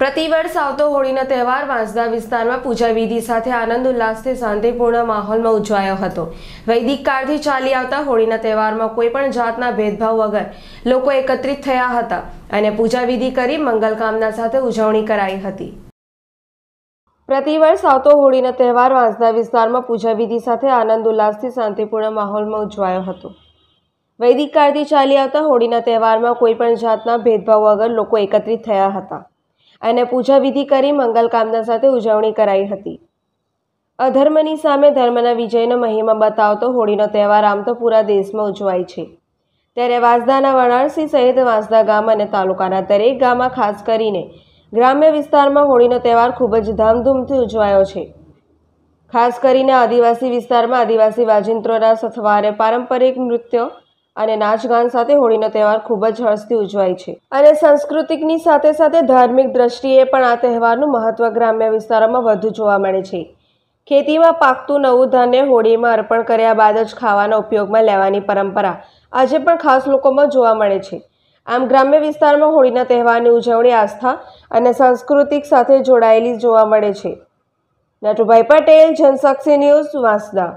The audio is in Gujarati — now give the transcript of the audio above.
પ્રતિવર્ષ આવતો હોળીનો તહેવાર વાંસદા વિસ્તારમાં પૂજા વિધિ સાથે આનંદ ઉલ્લાસથી શાંતિપૂર્ણ માહોલમાં ઉજવાયો હતો વૈદિક કાળથી ચાલી આવતા હોળીના તહેવારમાં કોઈ પણ જાતના ભેદભાવ વગર લોકો એકત્રિત થયા હતા અને પૂજા વિધિ કરી મંગલકામના સાથે ઉજવણી કરાઈ હતી પ્રતિવર્ષ આવતો હોળીનો તહેવાર વાંસદા વિસ્તારમાં પૂજા વિધિ સાથે આનંદ ઉલ્લાસથી શાંતિપૂર્ણ માહોલમાં ઉજવાયો હતો વૈદિક કાળથી ચાલી આવતા હોળીના તહેવારમાં કોઈ પણ જાતના ભેદભાવ વગર લોકો એકત્રિત થયા હતા અને પૂજાવિધિ કરી મંગલ સાથે ઉજવણી કરાઈ હતી અધર્મની સામે ધર્મના વિજયનો મહિમા બતાવતો હોળીનો તહેવાર આમ તો પૂરા દેશમાં ઉજવાય છે ત્યારે વાંસદાના વારાણસી સહિત વાંસદા ગામ અને તાલુકાના દરેક ગામમાં ખાસ કરીને ગ્રામ્ય વિસ્તારમાં હોળીનો તહેવાર ખૂબ જ ધામધૂમથી ઉજવાયો છે ખાસ કરીને આદિવાસી વિસ્તારમાં આદિવાસી વાજિંત્રોના સથવારે પારંપરિક નૃત્યો અને નાચગાન સાથે હોળીનો તહેવાર ખૂબ જ હર્ષથી ઉજવાય છે અને સાંસ્કૃતિકની સાથે સાથે ધાર્મિક દ્રષ્ટિએ પણ આ તહેવારનું મહત્વ ગ્રામ્ય વિસ્તારોમાં વધુ જોવા મળે છે ખેતીમાં પાકતું નવું ધાન્ય હોળીમાં અર્પણ કર્યા બાદ જ ખાવાના ઉપયોગમાં લેવાની પરંપરા આજે પણ ખાસ લોકોમાં જોવા મળે છે આમ ગ્રામ્ય વિસ્તારમાં હોળીના તહેવારની ઉજવણી આસ્થા અને સાંસ્કૃતિક સાથે જોડાયેલી જોવા મળે છે નટુભાઈ પટેલ જનસાક્ષી ન્યૂઝ વાંસદા